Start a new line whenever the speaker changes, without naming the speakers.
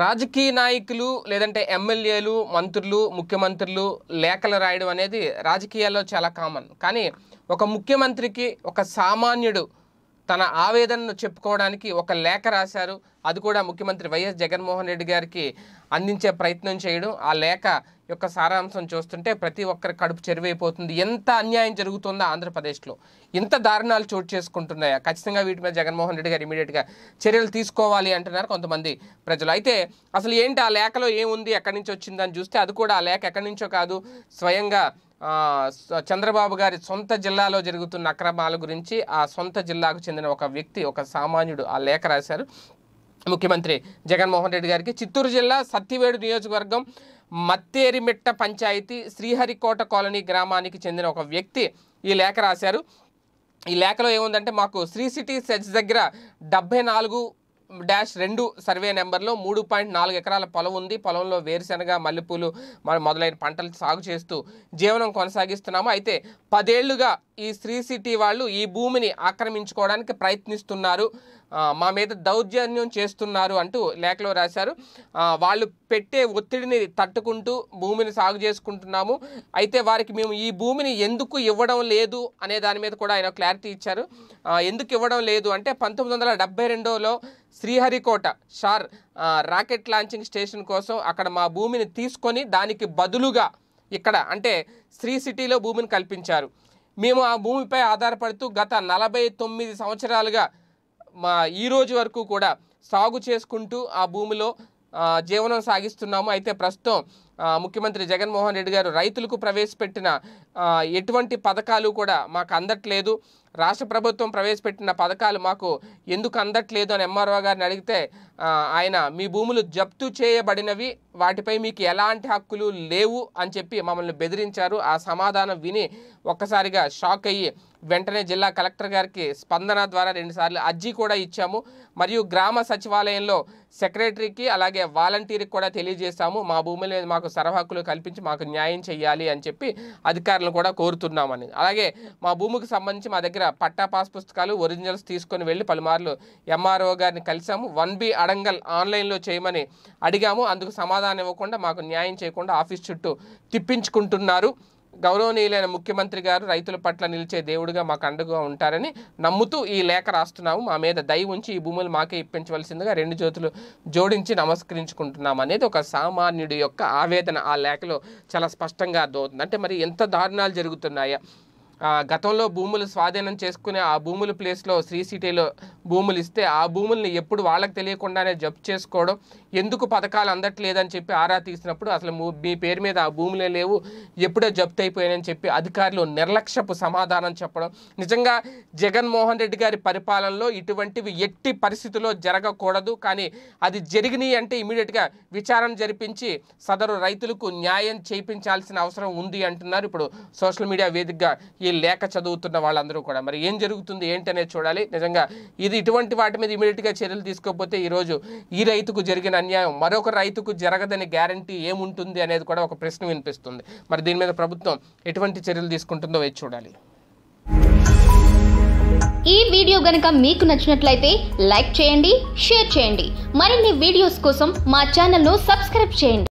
రాజకీయ నాయకులు లేదంటే ఎమ్మెల్యేలు మంత్రులు ముఖ్యమంత్రులు లేఖలు రాయడం అనేది రాజకీయాల్లో చాలా కామన్ కానీ ఒక ముఖ్యమంత్రికి ఒక సామాన్యుడు తన ఆవేదనను చెప్పుకోవడానికి ఒక లేఖ రాశారు అది కూడా ముఖ్యమంత్రి వైఎస్ జగన్మోహన్ రెడ్డి గారికి అందించే ప్రయత్నం చేయడం ఆ లేఖ యొక్క సారాంశం చూస్తుంటే ప్రతి ఒక్కరి కడుపు చెరువైపోతుంది ఎంత అన్యాయం జరుగుతుందో ఆంధ్రప్రదేశ్లో ఎంత దారుణాలు చోటు చేసుకుంటున్నాయా ఖచ్చితంగా వీటి మీద జగన్మోహన్ రెడ్డి గారు ఇమీడియట్గా చర్యలు తీసుకోవాలి అంటున్నారు కొంతమంది ప్రజలు అయితే అసలు ఏంటి ఆ లేఖలో ఏముంది ఎక్కడి నుంచి వచ్చిందని చూస్తే అది కూడా ఆ లేఖ ఎక్కడి నుంచో కాదు స్వయంగా చంద్రబాబు గారి సొంత జిల్లాలో జరుగుతున్న అక్రమాల గురించి ఆ సొంత జిల్లాకు చెందిన ఒక వ్యక్తి ఒక సామాన్యుడు ఆ లేఖ రాశారు ముఖ్యమంత్రి జగన్మోహన్ రెడ్డి గారికి చిత్తూరు జిల్లా సత్తివేడు నియోజకవర్గం మత్తేరిమిట్ట పంచాయతీ శ్రీహరికోట కాలనీ గ్రామానికి చెందిన ఒక వ్యక్తి ఈ లేఖ రాశారు ఈ లేఖలో ఏముందంటే మాకు శ్రీ సిటీ సెజ్ దగ్గర డెబ్బై నాలుగు డాష్ రెండు సర్వే నెంబర్లో మూడు పాయింట్ నాలుగు ఎకరాల పొలం ఉంది పొలంలో వేరుశనగ మల్లెపూలు మొదలైన పంటలు సాగు చేస్తూ జీవనం కొనసాగిస్తున్నాము అయితే పదేళ్లుగా ఈ శ్రీ సిటీ వాళ్ళు ఈ భూమిని ఆక్రమించుకోవడానికి ప్రయత్నిస్తున్నారు మా మీద దౌర్జన్యం చేస్తున్నారు అంటూ లేఖలో రాశారు వాళ్ళు పెట్టే ఒత్తిడిని తట్టుకుంటూ భూమిని సాగు చేసుకుంటున్నాము అయితే వారికి మేము ఈ భూమిని ఎందుకు ఇవ్వడం లేదు అనే దాని మీద కూడా ఆయన క్లారిటీ ఇచ్చారు ఎందుకు ఇవ్వడం లేదు అంటే పంతొమ్మిది వందల డెబ్బై రెండులో Sriharikota SHAR rocket launching station కోసం అక్కడ మా భూమిని తీసుకొని దానికి బదులుగా ఇక్కడ అంటే శ్రీ సిటీలో భూమిని కల్పించారు మేము ఆ భూమిపై ఆధారపడుతూ గత నలభై తొమ్మిది సంవత్సరాలుగా మా ఈరోజు వరకు కూడా సాగు చేసుకుంటూ ఆ భూమిలో జీవనం సాగిస్తున్నాము అయితే ప్రస్తుతం ముఖ్యమంత్రి జగన్మోహన్ రెడ్డి గారు రైతులకు ప్రవేశపెట్టిన ఎటువంటి పథకాలు కూడా మాకు అందట్లేదు రాష్ట్ర ప్రభుత్వం ప్రవేశపెట్టిన పథకాలు మాకు ఎందుకు అందట్లేదు అని ఎంఆర్ఓ గారిని అడిగితే ఆయన మీ భూములు జప్తు చేయబడినవి వాటిపై మీకు ఎలాంటి హక్కులు లేవు అని చెప్పి మమ్మల్ని బెదిరించారు ఆ సమాధానం విని ఒక్కసారిగా షాక్ అయ్యి వెంటనే జిల్లా కలెక్టర్ గారికి స్పందన ద్వారా రెండుసార్లు అర్జీ కూడా ఇచ్చాము మరియు గ్రామ సచివాలయంలో సెక్రటరీకి అలాగే వాలంటీర్కి కూడా తెలియజేశాము మా భూమి మాకు మాకు సర్వహక్కులు కల్పించి మాకు న్యాయం చేయాలి అని చెప్పి అధికారులను కూడా కోరుతున్నామని అలాగే మా భూమికి సంబంధించి మా దగ్గర పట్టా పాస్ పుస్తకాలు ఒరిజినల్స్ తీసుకొని వెళ్ళి పలుమార్లు ఎంఆర్ఓ గారిని కలిసాము వన్ బి అడంగల్ ఆన్లైన్లో చేయమని అడిగాము అందుకు సమాధానం ఇవ్వకుండా మాకు న్యాయం చేయకుండా ఆఫీస్ చుట్టూ తిప్పించుకుంటున్నారు గౌరవనీయులైన ముఖ్యమంత్రి గారు రైతుల పట్ల నిలిచే దేవుడిగా మాకు అండగా ఉంటారని నమ్ముతూ ఈ లేఖ రాస్తున్నాము మా మీద దయ ఉంచి ఈ భూములు మాకే ఇప్పించవలసిందిగా రెండు జ్యోతులు జోడించి నమస్కరించుకుంటున్నాం అనేది ఒక సామాన్యుడి యొక్క ఆవేదన ఆ లేఖలో చాలా స్పష్టంగా అర్థమవుతుంది అంటే మరి ఎంత దారుణాలు జరుగుతున్నాయా గతంలో భూములు స్వాధీనం చేసుకుని ఆ భూముల ప్లేస్లో శ్రీ సిటీలో భూములు ఇస్తే ఆ భూముల్ని ఎప్పుడు వాళ్ళకి తెలియకుండానే జప్తు చేసుకోవడం ఎందుకు పథకాలు అందట్లేదని చెప్పి ఆరా తీసినప్పుడు అసలు మీ పేరు మీద ఆ భూములే లేవు ఎప్పుడో జప్తు అయిపోయాయని చెప్పి అధికారులు నిర్లక్ష్యపు సమాధానం చెప్పడం నిజంగా జగన్మోహన్ రెడ్డి గారి పరిపాలనలో ఇటువంటివి ఎట్టి పరిస్థితుల్లో జరగకూడదు కానీ అది జరిగినాయి అంటే ఇమీడియట్గా విచారణ జరిపించి సదరు రైతులకు న్యాయం చేయించాల్సిన అవసరం ఉంది అంటున్నారు ఇప్పుడు సోషల్ మీడియా వేదికగా ఈ లేఖ చదువుతున్న వాళ్ళందరూ కూడా మరి ఏం జరుగుతుంది ఏంటనేది చూడాలి నిజంగా ఇది ఇటువంటి వాటి మీద ఇమీడియట్గా చర్యలు తీసుకోకపోతే ఈరోజు ఈ రైతుకు జరిగిన అన్యాయం మరొక రైతుకు జరగదని గ్యారంటీ ఏముంటుంది అనేది కూడా ఒక ప్రశ్న వినిపిస్తుంది మరి దీని మీద ప్రభుత్వం ఎటువంటి చర్యలు తీసుకుంటుందో వేచి చూడాలి ఈ వీడియో గనక మీకు నచ్చినట్లయితే లైక్ చేయండి షేర్ చేయండి మరిన్ని వీడియోస్ కోసం మా ఛానల్ను సబ్స్క్రైబ్ చేయండి